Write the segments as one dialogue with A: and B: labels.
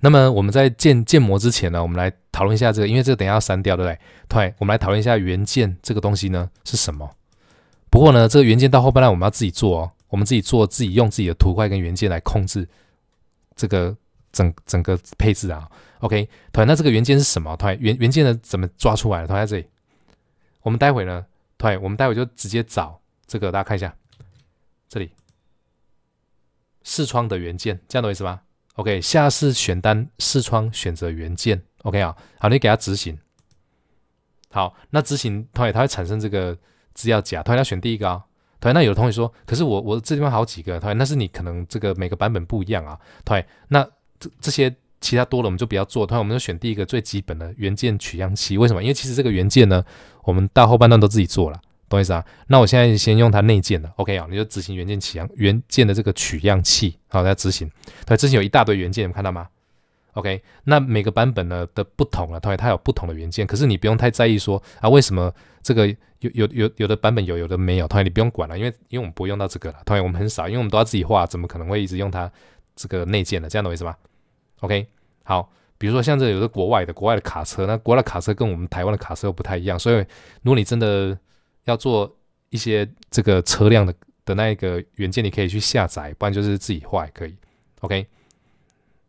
A: 那么我们在建建模之前呢，我们来讨论一下这个，因为这个等下要删掉，对不对？对，我们来讨论一下原件这个东西呢是什么？不过呢，这个原件到后半段我们要自己做，哦，我们自己做，自己用自己的图块跟原件来控制这个整整个配置啊。OK，对，那这个原件是什么？对，原原件呢怎么抓出来的？对，在这里，我们待会呢，对，我们待会就直接找这个，大家看一下这里视窗的原件，这样的意思吗？OK，下次选单视窗选择原件，OK 啊，好，你给他执行。好，那执行，同学，它会产生这个资料夹。同学，选第一个啊。同学，那有的同学说，可是我我这地方好几个。同学，那是你可能这个每个版本不一样啊。同学，那这这些其他多了我们就不要做。同学，我们就选第一个最基本的元件取样器。为什么？因为其实这个元件呢，我们到后半段都自己做了。懂意思啊？那我现在先用它内建的，OK 啊？你就执行元件取样，元件的这个取样器，好，来执行。对，之前有一大堆元件，你们看到吗？OK，那每个版本呢的不同了，同学，它有不同的元件，可是你不用太在意说啊，为什么这个有有有有的版本有，有的没有？同学，你不用管了，因为因为我们不用到这个了，同学，我们很少，因为我们都要自己画，怎么可能会一直用它这个内建的？这样的意思吧 o k 好，比如说像这有的国外的国外的卡车，那国外的卡车跟我们台湾的卡车又不太一样，所以如果你真的。要做一些这个车辆的的那一个原件，你可以去下载，不然就是自己画也可以。OK，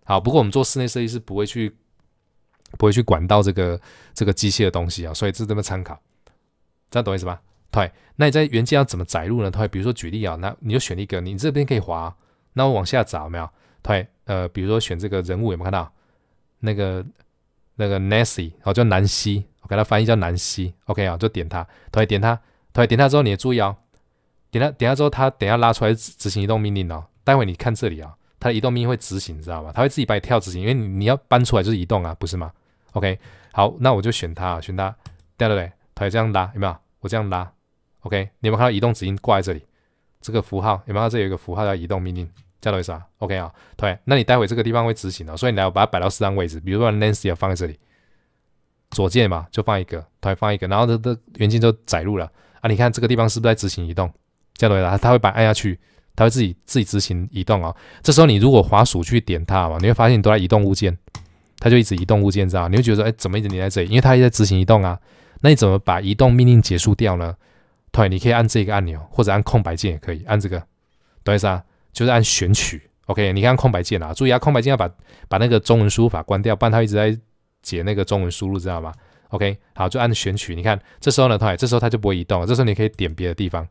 A: 好，不过我们做室内设计师不会去不会去管到这个这个机械的东西啊，所以是这么参考，这样懂意思吧？对，那你在原件要怎么载入呢？对，比如说举例啊，那你就选一个，你这边可以滑，那我往下找，没有？对，呃，比如说选这个人物有没有看到？那个。那个 Nancy，好，叫南希，我给他翻译叫南希，OK 啊，就点它，同学点它，同学点它之后，你也注意哦，点它点它之后，它等下拉出来执行移动命令哦。待会你看这里啊，它的移动命令会执行，知道吗？它会自己帮你跳执行，因为你要搬出来就是移动啊，不是吗？OK，好，那我就选它，选它，对对对？它也这样拉，有没有？我这样拉，OK，你有没有看到移动指令挂在这里？这个符号，有没有看到这有一个符号叫移动命令？这样的意思啊，OK 啊，对，那你待会这个地方会执行哦，所以你来把它摆到适当位置，比如说 Nancy 放在这里，左键嘛，就放一个，对，放一个，然后它的原件就载入了啊。你看这个地方是不是在执行移动？这样的意思啊，它会把按下去，它会自己自己执行移动啊。这时候你如果滑鼠去点它嘛，你会发现你都在移动物件，它就一直移动物件，知道？你会觉得哎，怎么一直黏在这里？因为它一直在执行移动啊。那你怎么把移动命令结束掉呢？对，你可以按这个按钮，或者按空白键也可以，按这个，懂意思啊？就是按选取，OK，你看空白键啊，注意啊，空白键要把把那个中文输入法关掉，不然它一直在解那个中文输入，知道吗？OK，好，就按选取，你看这时候呢，它这时候它就不会移动了，这时候你可以点别的地方，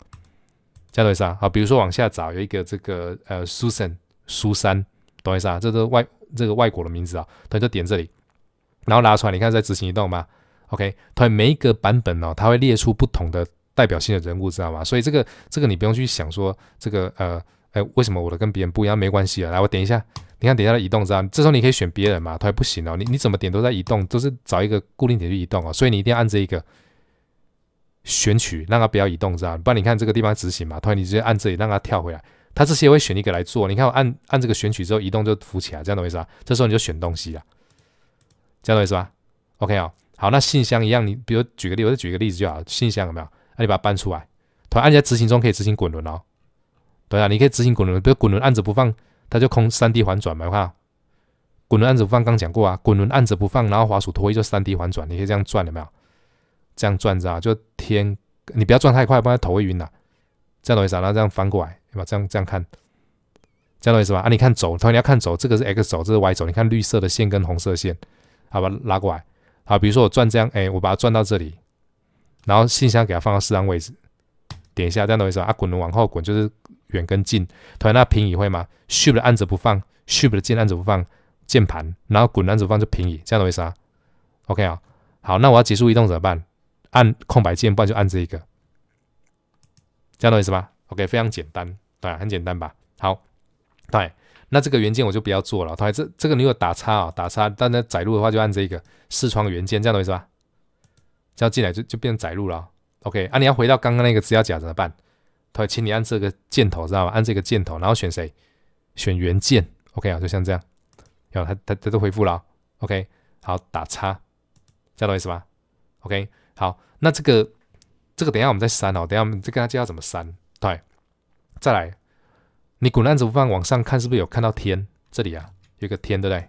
A: 这样子意思啊。好，比如说往下找有一个这个呃 s s u a n 苏珊，懂意思啊？这个外这个外国的名字啊，它就点这里，然后拿出来，你看在执行移动吗？OK，它每一个版本哦，它会列出不同的代表性的人物，知道吗？所以这个这个你不用去想说这个呃。哎，为什么我的跟别人不一样？没关系啊，来我点一下，你看等一下它移动这样，这时候你可以选别人嘛，它也不行哦。你你怎么点都在移动，都是找一个固定点去移动哦。所以你一定要按这一个选取，让它不要移动，知道不然你看这个地方执行嘛，突然你直接按这里让它跳回来，它这些会选一个来做。你看我按按这个选取之后，移动就浮起来，这样的意思吧？这时候你就选东西了，这样的意思吧？OK 啊，好，那信箱一样，你比如举个例，我举个例子就好，信箱有没有？那你把它搬出来，突然按在执行中可以执行滚轮哦。对啊，你可以执行滚轮，比如滚轮按着不放，它就空三 D 环转嘛，哈。滚轮按着不放，刚讲过啊，滚轮按着不放，然后滑鼠拖一就三 D 环转，你可以这样转，有没有？这样转着，就天，你不要转太快，不然头会晕的。这样懂意思？然后这样翻过来，对吧？这样这样看，这样懂意思吧？啊，你看轴，它你要看轴，这个是 X 轴，这是 Y 轴，你看绿色的线跟红色线，好吧，拉过来。好，比如说我转这样，哎，我把它转到这里，然后信箱给它放到适当位置，点一下，这样懂意思？啊，滚轮往后滚就是。远跟近，同学，那平移会吗？Shift 的按着不放，Shift 的键按着不放，键盘，然后滚按着放就平移，这样的意思啊？OK 啊，好，那我要结束移动怎么办？按空白键，不然就按这一个，这样的意思吧？OK，非常简单，对，很简单吧？好，对，那这个原件我就不要做了。同这这个你有打叉啊？打叉，但那载入的话就按这一个视窗原件，这样的意思吧？只要进来就就变成载入了。OK，啊，你要回到刚刚那个资料夹怎么办？对，请你按这个箭头，知道吧？按这个箭头，然后选谁？选原件。OK 啊，就像这样。然后他他他都恢复了。OK，好，打叉，知道意思吧？OK，好，那这个这个等下我们再删哦。等下我们再跟他绍怎么删。对，再来，你滚浪子不放，往上看是不是有看到天？这里啊，有个天，对不对？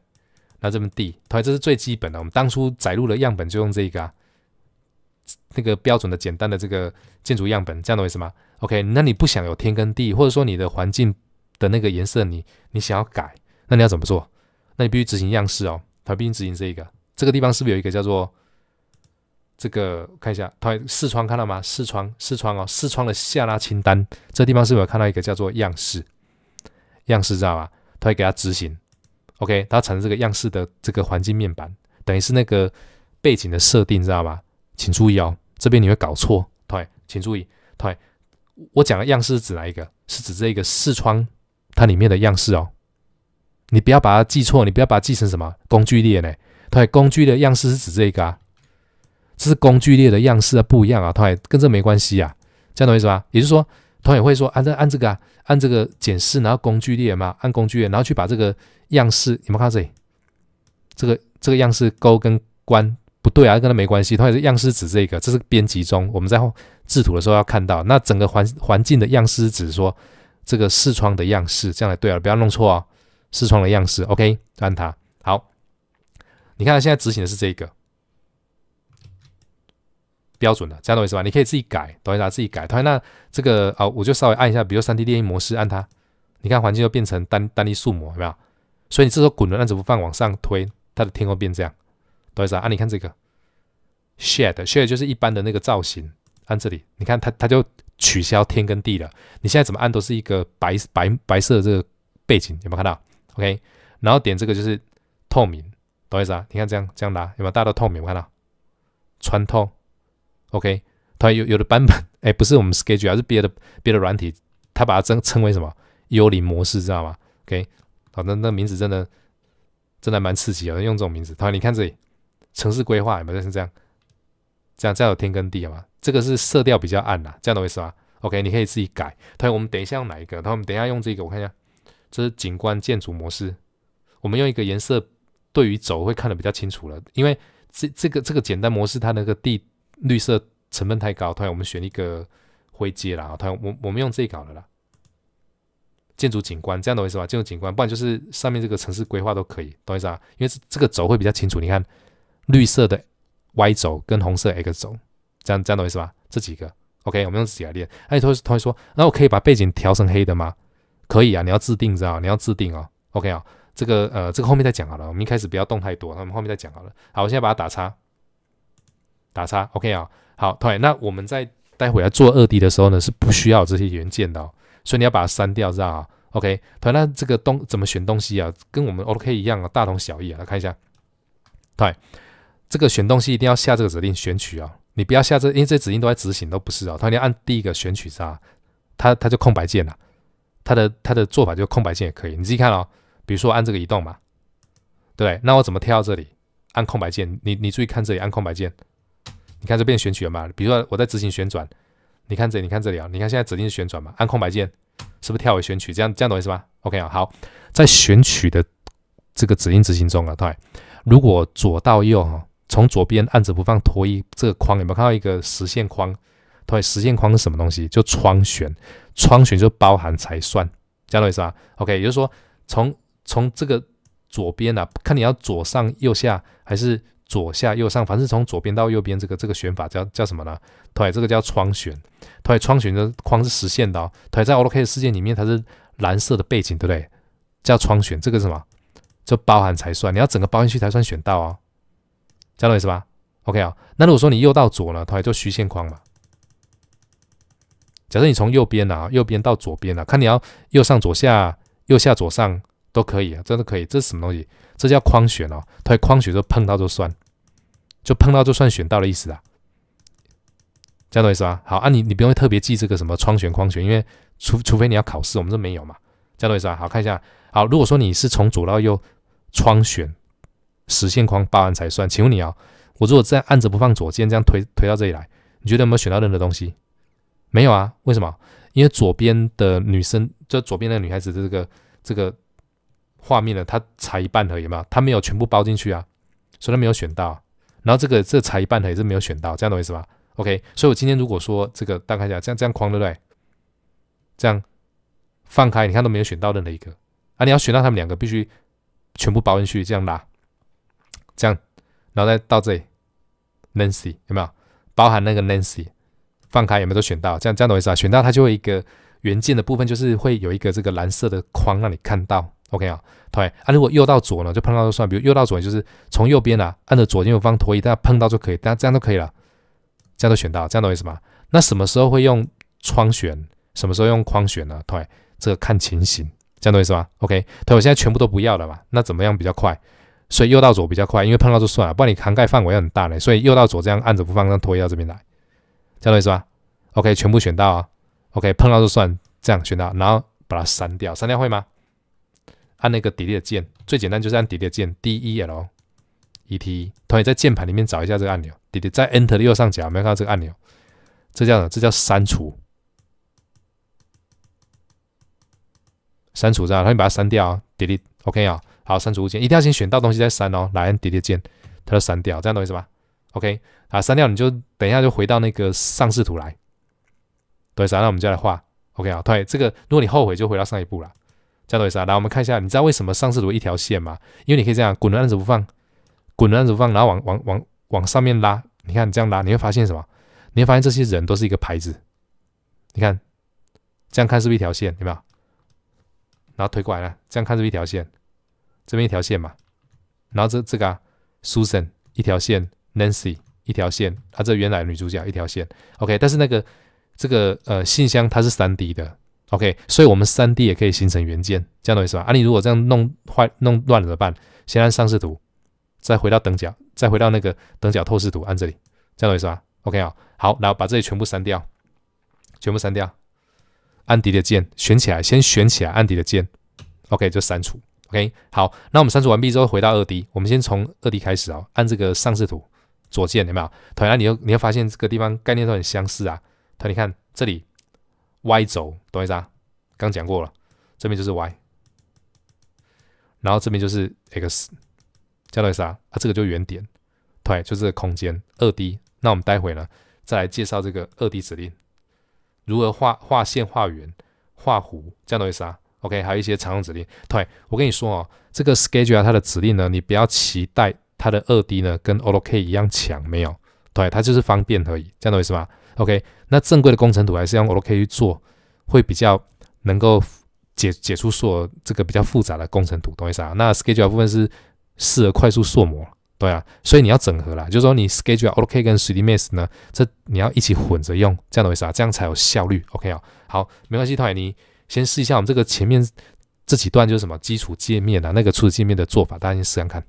A: 那这边地，对，这是最基本的。我们当初载入的样本就用这个啊。那个标准的简单的这个建筑样本，这样的意思吗？OK，那你不想有天跟地，或者说你的环境的那个颜色，你你想要改，那你要怎么做？那你必须执行样式哦，它必须执行这一个。这个地方是不是有一个叫做这个？看一下，它视窗看到吗？视窗视窗哦，视窗的下拉清单，这地方是不是有看到一个叫做样式？样式知道吧？它会给它执行，OK，它产生这个样式的这个环境面板，等于是那个背景的设定，知道吧？请注意哦，这边你会搞错，对，请注意，对，我讲的样式是指哪一个？是指这个视窗它里面的样式哦，你不要把它记错，你不要把它记成什么工具列呢？对，工具的样式是指这个啊，这是工具列的样式啊，不一样啊，对，跟这没关系啊，这样懂意思吧？也就是说，同学会说按这按这个，啊，按这个减视，然后工具列嘛，按工具列，然后去把这个样式，你们看这里，这个这个样式勾跟关。不对啊，跟他没关系。他也是样式指这个，这是编辑中，我们在制图的时候要看到。那整个环环境的样式指说这个视窗的样式，这样才对啊，不要弄错哦。视窗的样式，OK，按它。好，你看现在执行的是这个标准的，这样懂意思吧？你可以自己改，懂我意思？自己改。他那这个啊，我就稍微按一下，比如三 D 电影模式，按它。你看环境就变成单单一数模，有没有？所以你这时候滚轮按着不放往上推，它的天空变这样。”啥啊？你看这个，shade shade 就是一般的那个造型。按这里，你看它，它就取消天跟地了。你现在怎么按都是一个白白白色这个背景，有没有看到？OK，然后点这个就是透明，懂意思啊？你看这样这样拉有没有？大到透明，有看到？穿透，OK。它有有的版本，哎，不是我们 s k e u l e 而是别的别的软体，它把它称称为什么？幽灵模式，知道吗？OK。好，那那名字真的真的蛮刺激啊，用这种名字。他你看这里。城市规划有没有是这样？这样这样有天跟地好吗？这个是色调比较暗啦，这样的意思吧？OK，你可以自己改。突我们等一下用哪一个？突我们等一下用这个，我看一下，这是景观建筑模式。我们用一个颜色，对于轴会看的比较清楚了。因为这这个这个简单模式，它那个地绿色成分太高。突然我们选一个灰阶啦。啊！我我们用这好的啦，建筑景观，这样的意思吧？建筑景观，不然就是上面这个城市规划都可以，懂意思啊？因为这这个轴会比较清楚，你看。绿色的 Y 轴跟红色 X 轴，这样，这样懂意思吧？这几个 OK，我们用自己来练。哎，同学同学说，那我可以把背景调成黑的吗？可以啊，你要自定，知道你要自定哦。OK 哦，这个呃，这个后面再讲好了。我们一开始不要动太多，我们后面再讲好了。好，我现在把它打叉，打叉。OK 哦，好，同学，那我们在待会要做二 D 的时候呢，是不需要这些元件的，哦，所以你要把它删掉，知道吗？OK，同学，那这个东怎么选东西啊？跟我们 OK 一样啊，大同小异啊。来看一下，对。这个选东西一定要下这个指令选取啊！你不要下这，因为这些指令都在执行，都不是啊。他一定按第一个选取它，它它就空白键了。它的它的做法就空白键也可以，你自己看哦。比如说按这个移动嘛，对那我怎么跳到这里？按空白键，你你注意看这里，按空白键，你看这边选取了嘛？比如说我在执行旋转，你看这，你看这里啊，你看现在指令是旋转嘛？按空白键，是不是跳回选取？这样这样懂意思吗？OK 啊，好，在选取的这个指令执行中啊，对，如果左到右哈。从左边按着不放拖一这个框有没有看到一个实线框？对，实线框是什么东西？就窗选，窗选就包含才算，讲懂意思吧 o k 也就是说从从这个左边啊，看你要左上右下还是左下右上，反正是从左边到右边这个这个选法叫叫什么呢？对，这个叫窗选。对，窗选的框是实线的。对，在 OK 的世界里面它是蓝色的背景，对不对？叫窗选，这个什么就包含才算，你要整个包进去才算选到哦。这样子意思吧？OK 啊，那如果说你右到左呢，它来做虚线框嘛。假设你从右边啊，右边到左边啊，看你要右上左下、右下左上都可以，啊，真的可以。这是什么东西？这叫框选哦，它框选就碰到就算，就碰到就算选到的意思啊。这样子意思吧？好啊，你你不用特别记这个什么窗选框选，因为除除非你要考试，我们这没有嘛。这样子意思吧？好看一下。好，如果说你是从左到右窗选。实线框包完才算。请问你啊，我如果这样按着不放左键，这样推推到这里来，你觉得有没有选到任何东西？没有啊，为什么？因为左边的女生，就左边的女孩子，的这个这个画面呢，它才一半而已嘛，它没有全部包进去啊，所以它没有选到。然后这个这才一半的也是没有选到，这样懂意思吧？OK，所以我今天如果说这个大概讲这样这样框对不对？这样放开，你看都没有选到任何一个。啊，你要选到他们两个，必须全部包进去，这样拉。这样，然后再到这里，Nancy 有没有包含那个 Nancy？放开有没有都选到？这样这样懂意思啊？选到它就会一个元件的部分，就是会有一个这个蓝色的框让你看到。OK 啊，同学，啊如果右到左呢，就碰到就算，比如右到左就是从右边啊，按着左键我放拖移，大家碰到就可以，大家这样都可以了，这样都选到，这样懂意思吗？那什么时候会用窗选？什么时候用框选呢？同这个看情形，这样懂意思吗？OK，同我现在全部都不要了嘛？那怎么样比较快？所以右到左比较快，因为碰到就算了，不然你涵盖范围很大嘞。所以右到左这样按着不放，这样拖移到这边来，这样的意思吧？OK，全部选到啊。OK，碰到就算，这样选到，然后把它删掉，删掉会吗？按那个 Delete 键，最简单就是按 Delete 键，D E L E T。同学在键盘里面找一下这个按钮，Delete 在 Enter 的右上角，有没有看到这个按钮？这叫什么？这叫删除。删除样，然后你把它删掉，Delete。OK 啊。好，删除物件一定要先选到东西再删哦。来按叠叠键，它就删掉，这样懂意思吧？OK，啊，删掉你就等一下就回到那个上视图来，懂意思？那我们再来画。OK，好，对，这个如果你后悔就回到上一步了，这样懂意思？来，我们看一下，你知道为什么上视图一条线吗？因为你可以这样滚轮按住不放，滚轮按住不放，然后往往往往上面拉，你看你这样拉，你会发现什么？你会发现这些人都是一个牌子。你看，这样看是不是一条线？有没有？然后推过来了，这样看是不是一条线。这边一条线嘛，然后这这个 Susan 一条线，Nancy 一条线，啊，这原来女主角一条线，OK。但是那个这个呃信箱它是 3D 的，OK。所以我们 3D 也可以形成原件，这样的意思吧？啊，你如果这样弄坏、弄乱了怎么办？先按上视图，再回到等角，再回到那个等角透视图，按这里，这样的意思吧？OK 啊，好，然后把这里全部删掉，全部删掉。按 D 的键，选起来，先选起来，按 D 的键，OK 就删除。OK，好，那我们删除完毕之后，回到二 D，我们先从二 D 开始啊，按这个上视图左键，有没有？同样，你又你会发现这个地方概念都很相似啊。同你看这里 Y 轴，懂意思啊？刚讲过了，这边就是 Y，然后这边就是 X，叫多啥？啊，这个就原点，对，就这个空间二 D。那我们待会呢，再来介绍这个二 D 指令，如何画画线、画圆、画弧，这样懂意思啊？OK，还有一些常用指令。对，我跟你说哦，这个 Schedule 它的指令呢，你不要期待它的二 D 呢跟 o k 一样强，没有。对，它就是方便而已，这样的意思吧？OK，那正规的工程图还是用 o k 去做，会比较能够解解除所这个比较复杂的工程图，懂意思啊？那 Schedule 部分是适合快速塑模，对啊，所以你要整合啦，就是说你 Schedule、a u t o k 跟 3D Max 呢，这你要一起混着用，这样的意思啊？这样才有效率。OK 哦。好，没关系，对，你。先试一下我们这个前面这几段就是什么基础界面啊，那个初始界面的做法，大家先试看看。